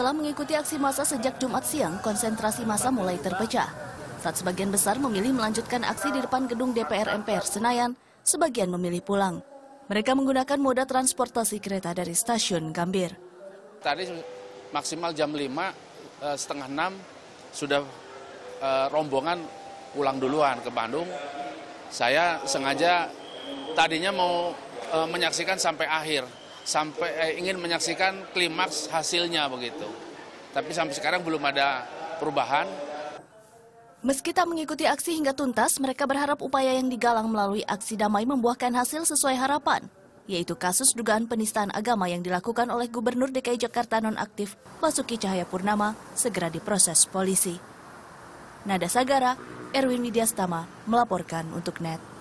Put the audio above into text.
Setelah mengikuti aksi massa sejak Jumat siang, konsentrasi massa mulai terpecah. Saat sebagian besar memilih melanjutkan aksi di depan gedung DPR MPR Senayan, sebagian memilih pulang. Mereka menggunakan moda transportasi kereta dari stasiun Gambir. Tadi maksimal jam 5, eh, setengah 6 sudah eh, rombongan pulang duluan ke Bandung. Saya sengaja tadinya mau eh, menyaksikan sampai akhir, sampai eh, ingin menyaksikan klimaks hasilnya begitu. Tapi sampai sekarang belum ada perubahan. Meski tak mengikuti aksi hingga tuntas, mereka berharap upaya yang digalang melalui aksi damai membuahkan hasil sesuai harapan, yaitu kasus dugaan penistaan agama yang dilakukan oleh Gubernur DKI Jakarta nonaktif Basuki Cahayapurnama segera diproses polisi. Nada Sagara, Erwin Widiastama melaporkan untuk NET.